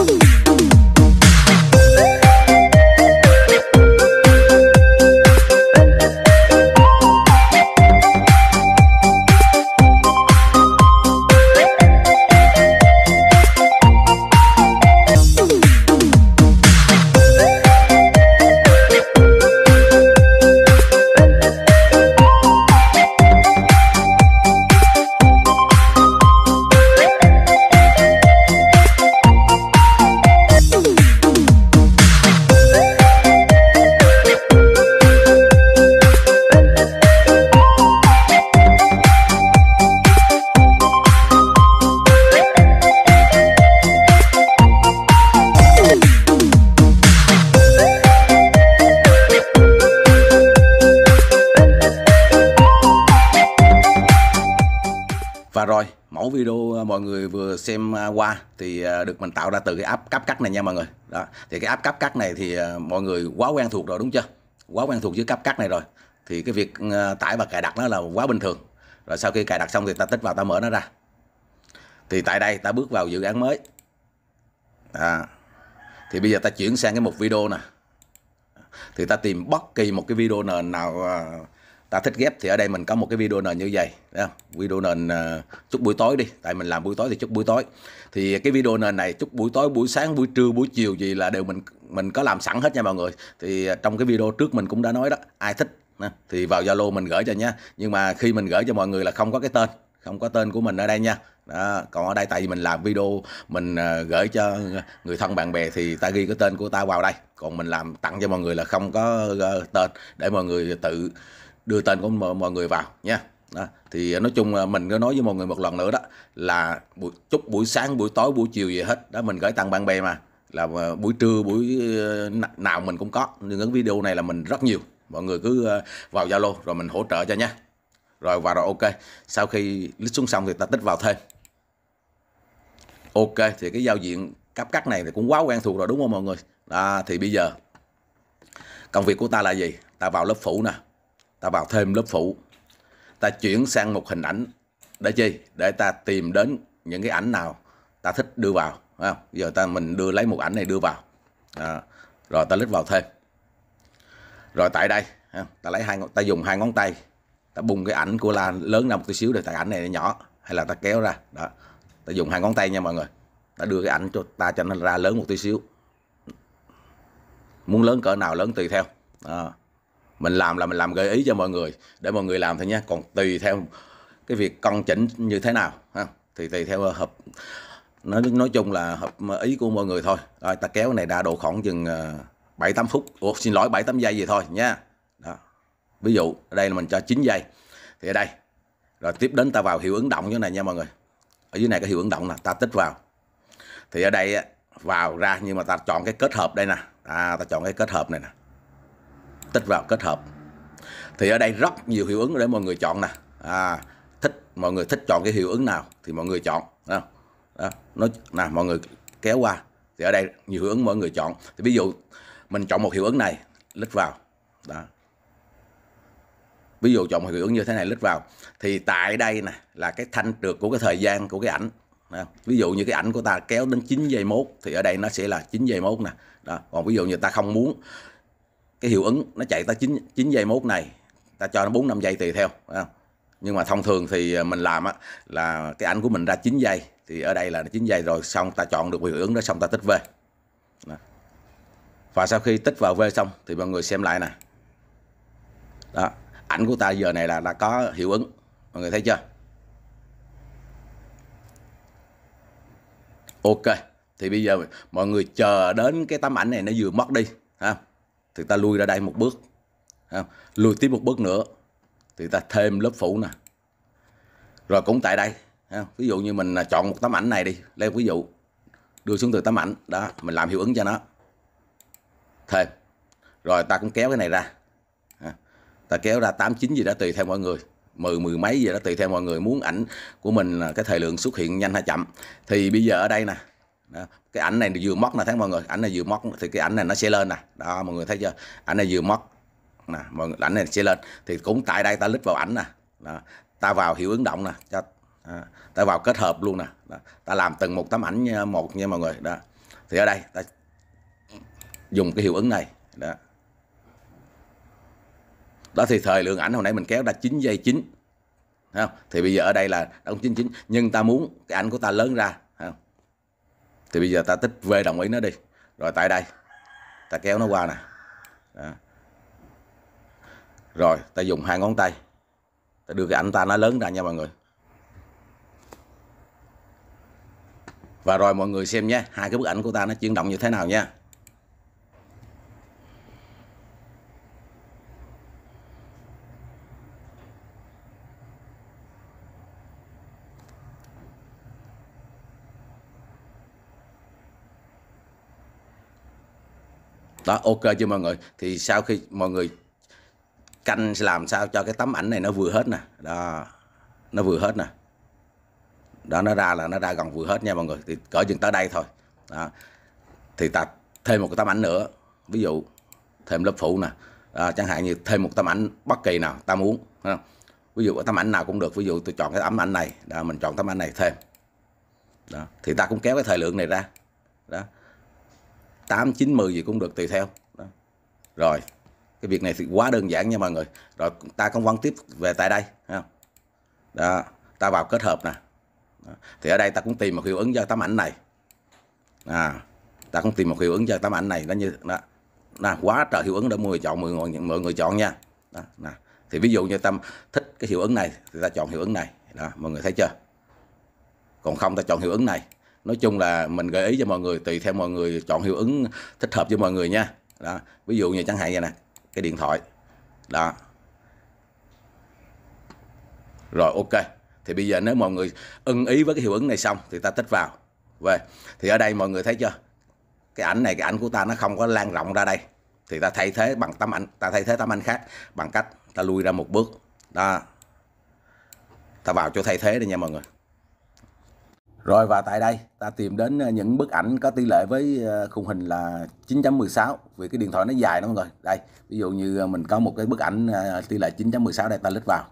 Ooh. mẫu video ờ, mọi người vừa xem ờ, qua thì ờ, được mình tạo ra từ cái app cắp cắt này nha mọi người đó thì cái app cắp cắt này thì mọi người quá quen thuộc rồi đúng chưa quá quen thuộc với cắp cắt này rồi thì cái việc tải và cài đặt nó là quá bình thường rồi sau khi cài đặt xong thì ta tích vào ta mở nó ra thì tại đây ta bước vào dự án mới à, thì bây giờ ta chuyển sang cái mục video nè thì ta tìm bất kỳ một cái video nào, nào ta thích ghép thì ở đây mình có một cái video nền như vậy video nền ờ, chút buổi tối đi tại mình làm buổi tối thì chút buổi tối thì cái video nền này chút buổi tối buổi sáng buổi trưa buổi chiều gì là đều mình mình có làm sẵn hết nha mọi người thì ờ, trong cái video trước mình cũng đã nói đó ai thích thì vào zalo mình gửi cho nhé nhưng mà khi mình gửi cho mọi người là không có cái tên không có tên của mình ở đây nha đó, còn ở đây tại vì mình làm video mình ờ, gửi cho người thân bạn bè thì ta ghi cái tên của ta vào đây còn mình làm tặng cho mọi người là không có tên để mọi người tự đưa tên của mọi người vào nha đó. thì nói chung là mình có nói với mọi người một lần nữa đó là buổi, chúc buổi sáng buổi tối buổi chiều gì hết đó mình gửi tặng bạn bè mà là ờ, buổi trưa buổi ờ, nào mình cũng có nhưng cái video này là mình rất nhiều mọi người cứ ờ, vào zalo rồi mình hỗ trợ cho nha rồi và rồi ok sau khi lít xuống xong thì ta tích vào thêm ok thì cái giao diện cấp cắt này thì cũng quá quen thuộc rồi đúng không mọi người à, thì bây giờ công việc của ta là gì ta vào lớp phủ nè ta vào thêm lớp phụ ta chuyển sang một hình ảnh để chi để ta tìm đến những cái ảnh nào ta thích đưa vào phải không giờ ta mình đưa lấy một ảnh này đưa vào à, rồi ta lít vào thêm rồi tại đây ta lấy hai ta dùng hai ngón tay ta bung cái ảnh của la lớn ra một tí xíu để tại ảnh này nhỏ hay là ta kéo ra đó ta dùng hai ngón tay nha mọi người ta đưa cái ảnh cho ta cho nó ra lớn một tí xíu muốn lớn cỡ nào lớn tùy theo à mình làm là mình làm gợi ý cho mọi người để mọi người làm thôi nhé còn tùy theo cái việc cân chỉnh như thế nào ha thì tùy theo ờ, hợp nói nói chung là hợp ý của mọi người thôi rồi ta kéo này đã độ khoảng chừng ờ, bảy tám phút Ủa, xin lỗi bảy tám giây gì thôi nha đó ví dụ ở đây là mình cho 9 giây thì ở đây rồi tiếp đến ta vào hiệu ứng động như này nha mọi người ở dưới này cái hiệu ứng động là ta tích vào thì ở đây vào ra nhưng mà ta chọn cái kết hợp đây nè à, ta chọn cái kết hợp này nè tích vào kết hợp thì ở đây rất nhiều hiệu ứng để mọi người chọn nè à, thích mọi người thích chọn cái hiệu ứng nào thì mọi người chọn đó, đó. nó nè mọi người kéo qua thì ở đây nhiều hiệu ứng mọi người chọn thì ví dụ mình chọn một hiệu ứng này lít vào đó ví dụ chọn một hiệu ứng như thế này lít vào thì tại đây nè là cái thanh trượt của cái thời gian của cái ảnh đó. ví dụ như cái ảnh của ta kéo đến 9 giây mốt thì ở đây nó sẽ là 9 giây mốt nè đó. còn ví dụ như ta không muốn cái hiệu ứng nó chạy tới 9, 9 giây mốt này ta cho nó 4 5 giây tùy theo phải không? nhưng mà thông thường thì à, mình làm á là cái ảnh của mình ra 9 giây thì ở đây là 9 giây rồi xong ta chọn được hiệu ứng đó xong ta tích V đó. và sau khi tích vào V xong thì mọi người xem lại nè đó ảnh của ta giờ này là đã có hiệu ứng mọi người thấy chưa ok thì bây giờ mọi người chờ đến cái tấm ảnh này nó vừa mất đi ha thì ta lui ra đây một bước không? lùi tiếp một bước nữa thì ta thêm lớp phủ nè rồi cũng tại đây không? ví dụ như mình à, chọn một tấm ảnh này đi lấy ví dụ đưa xuống từ tấm ảnh đó mình làm hiệu ứng cho nó thêm rồi ta cũng kéo cái này ra ta kéo ra tám chín gì đó tùy theo mọi người mười mười mấy gì đó tùy theo mọi người muốn ảnh của mình là cái thời lượng xuất hiện nhanh hay chậm thì bây giờ ở đây nè đó. cái ảnh này vừa mất nè thấy mọi người ảnh này vừa mất thì cái ảnh này nó sẽ lên nè đó mọi người thấy chưa ảnh này vừa mất nè mọi người ảnh này sẽ lên thì cũng tại đây ta lít vào ảnh nè đó. ta vào hiệu ứng động nè cho à, ta vào kết hợp luôn nè đó. ta làm từng một tấm ảnh à, một nha mọi người đó thì ở đây ta dùng cái hiệu ứng này đó đó thì thời lượng ảnh hồi nãy mình kéo ra 9 giây 9 không? thì bây giờ ở đây là đóng 99 nhưng ta muốn cái ảnh của ta lớn ra thì bây giờ ta tích V đồng ý nó đi rồi tại đây ta kéo nó qua nè đó. rồi ta dùng hai ngón tay ta đưa cái ảnh ta nó lớn ra nha mọi người và rồi mọi người xem nhé hai cái bức ảnh của ta nó chuyển động như thế nào nha đó ok chưa mọi người thì sau khi mọi người canh làm sao cho cái tấm ảnh này nó vừa hết nè đó nó vừa hết nè đó nó ra là nó ra gần vừa hết nha mọi người thì cỡ dừng tới đây thôi đó. thì ta thêm một cái tấm ảnh nữa ví dụ thêm lớp phụ nè à, chẳng hạn như thêm một tấm ảnh bất kỳ nào ta muốn ví dụ tấm ảnh nào cũng được ví dụ tôi chọn cái tấm ảnh này đó, mình chọn tấm ảnh này thêm đó. thì ta cũng kéo cái thời lượng này ra đó 8, 9, 10 gì cũng được tùy theo đó. rồi cái việc này thì quá đơn giản nha mọi người rồi ta công văn tiếp về tại đây không? đó ta vào kết hợp nè đó. thì ở đây ta cũng tìm một hiệu ứng cho tấm ảnh này à ta cũng tìm một hiệu ứng cho tấm ảnh này nó như đó là quá trời hiệu ứng để mọi người chọn mọi người mọi người chọn nha đó, nè. thì ví dụ như tâm thích cái hiệu ứng này thì ta chọn hiệu ứng này đó mọi người thấy chưa còn không ta chọn hiệu ứng này nói chung là mình gợi ý cho mọi người tùy theo mọi người chọn hiệu ứng thích hợp cho mọi người nha đó ví dụ như chẳng hạn vậy nè cái điện thoại đó rồi ok thì bây giờ nếu mọi người ưng ý với cái hiệu ứng này xong thì ta tích vào về thì ở đây mọi người thấy chưa cái ảnh này cái ảnh của ta nó không có lan rộng ra đây thì ta thay thế bằng tấm ảnh ta thay thế tấm ảnh khác bằng cách ta lui ra một bước đó ta vào chỗ thay thế đi nha mọi người rồi và tại đây ta tìm đến ờ, những bức ảnh có tỷ lệ với ờ, khung hình là 9.16 vì cái điện thoại nó dài lắm rồi. Đây, ví dụ như ờ, mình có một cái bức ảnh tỷ lệ 9.16 đây ta lít vào.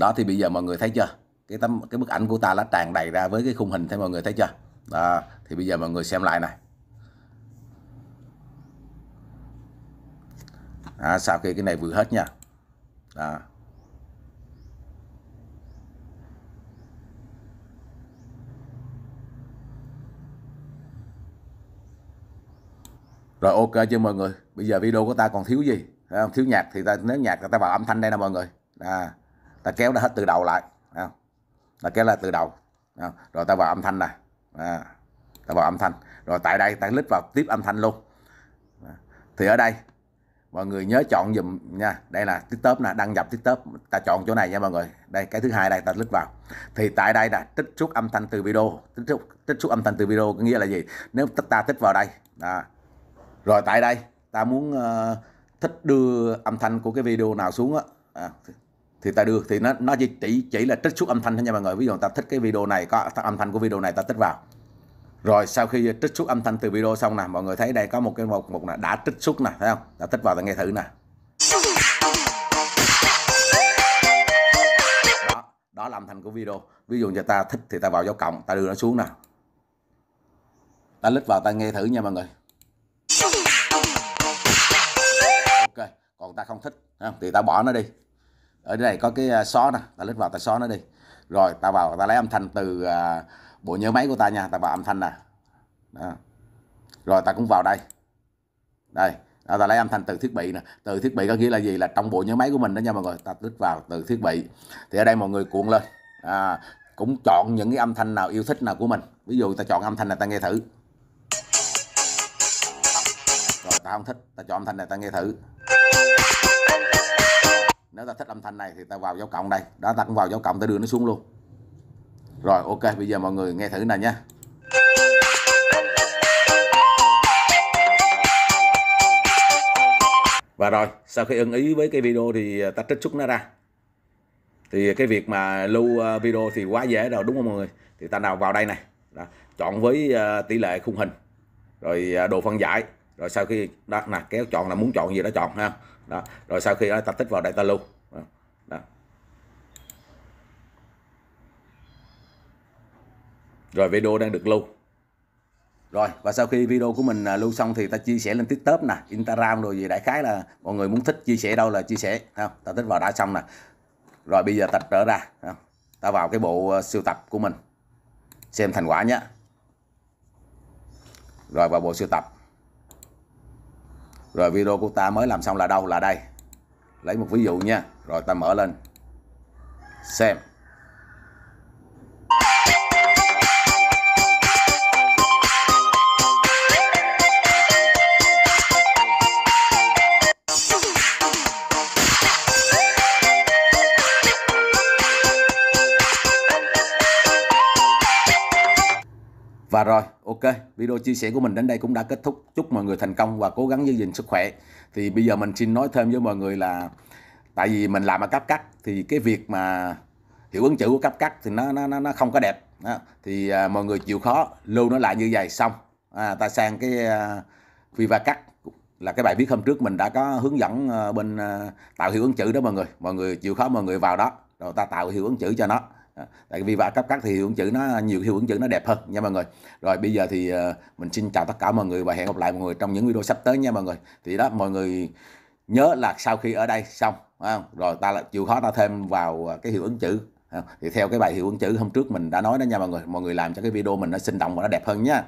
Đó thì bây giờ mọi người thấy chưa? Cái tấm cái bức ảnh của ta đã tràn đầy ra với cái khung hình thấy mọi người thấy chưa? Đó, thì bây giờ mọi người xem lại này. À, sau khi cái này vừa hết nha. Đó. rồi ok chưa mọi người bây giờ video của ta còn thiếu gì không? thiếu nhạc thì ta nếu nhạc là ta vào âm thanh đây nè mọi người à, ta kéo nó hết từ đầu lại không? ta kéo là từ đầu không? rồi ta vào âm thanh này à, ta vào âm thanh rồi tại đây ta click vào tiếp âm thanh luôn à, thì ở đây mọi người nhớ chọn dùm nha đây là tiktok nè đăng nhập tiktok ta chọn chỗ này nha mọi người đây cái thứ hai đây ta click vào thì tại đây là trích xuất âm thanh từ video trích xuất, trích xuất âm thanh từ video có nghĩa là gì nếu ta tích vào đây đó, rồi tại đây ta muốn uh, thích đưa âm thanh của cái video nào xuống á à, thì ta đưa thì nó nó chỉ chỉ là trích xuất âm thanh thôi nha mọi người ví dụ ta thích cái video này có âm thanh của video này ta thích vào rồi sau khi trích xuất âm thanh từ video xong nè mọi người thấy đây có một cái một một là đã trích xuất nè thấy không ta thích vào ta nghe thử nè đó đó là âm thanh của video ví dụ như ta thích thì ta vào dấu cộng ta đưa nó xuống nè ta lít vào ta nghe thử nha mọi người còn ta không thích thì ta bỏ nó đi ở đây có cái à, xóa nè ta lít vào ta xóa nó đi rồi ta vào ta lấy âm thanh từ à, bộ nhớ máy của ta nha ta vào âm thanh nè đó. rồi ta cũng vào đây đây đó, ta lấy âm thanh từ thiết bị nè từ thiết bị có nghĩa là gì là trong bộ nhớ máy của mình đó nha mọi người ta lít vào từ thiết bị thì ở đây mọi người cuộn lên à, cũng chọn những cái âm thanh nào yêu thích nào của mình ví dụ ta chọn âm thanh này ta nghe thử tao không thích tao cho âm thanh này tao nghe thử nếu tao thích âm thanh này thì tao vào dấu cộng đây đó tao cũng vào dấu cộng tao đưa nó xuống luôn rồi ok bây giờ mọi người nghe thử này nha Và rồi, sau khi ưng ý với cái video thì à, ta trích xuất nó ra. Thì cái việc mà lưu à, video thì quá dễ rồi đúng không mọi người? Thì ta nào vào đây này, đó, chọn với à, tỷ lệ khung hình, rồi đồ phân giải rồi sau khi đó nè kéo chọn là muốn chọn gì đó chọn ha đó rồi sau khi đó ta tích vào đây ta lưu đó. rồi video đang được lưu rồi và sau khi video của mình à, lưu xong thì ta chia sẻ lên tiktok nè instagram rồi gì đại khái là mọi người muốn thích chia sẻ đâu là chia sẻ ha, ta tích vào đã xong nè rồi bây giờ ta trở ra ta vào cái bộ à, siêu tập của mình xem thành quả nhé rồi vào bộ siêu tập rồi video của ta mới làm xong là đâu? Là đây. Lấy một ví dụ nha. Rồi ta mở lên. Xem. video chia sẻ của mình đến đây cũng đã kết thúc. Chúc mọi người thành công và cố gắng giữ gìn sức khỏe. Thì bây giờ mình xin nói thêm với mọi người là tại vì mình làm ở cấp cắt thì cái việc mà hiệu ứng chữ của cấp cắt thì nó nó nó không có đẹp. Đó. Thì à, mọi người chịu khó lưu nó lại như vậy xong. À, ta sang cái à, Viva cắt là cái bài viết hôm trước mình đã có hướng dẫn à, bên à, tạo hiệu ứng chữ đó mọi người mọi người chịu khó mọi người vào đó rồi ta tạo hiệu ứng chữ cho nó tại vì và các cắt thì hiệu ứng chữ nó nhiều hiệu ứng chữ nó đẹp hơn nha mọi người rồi bây giờ thì ờ, mình xin chào tất cả mọi người và hẹn gặp lại mọi người trong những video sắp tới nha mọi người thì đó mọi người nhớ là sau khi ở đây xong rồi ta là chịu khó ta thêm vào ờ, cái hiệu ứng chữ thì theo cái bài hiệu ứng chữ hôm trước mình đã nói đó nha mọi người mọi người làm cho cái video mình nó sinh động và nó đẹp hơn nha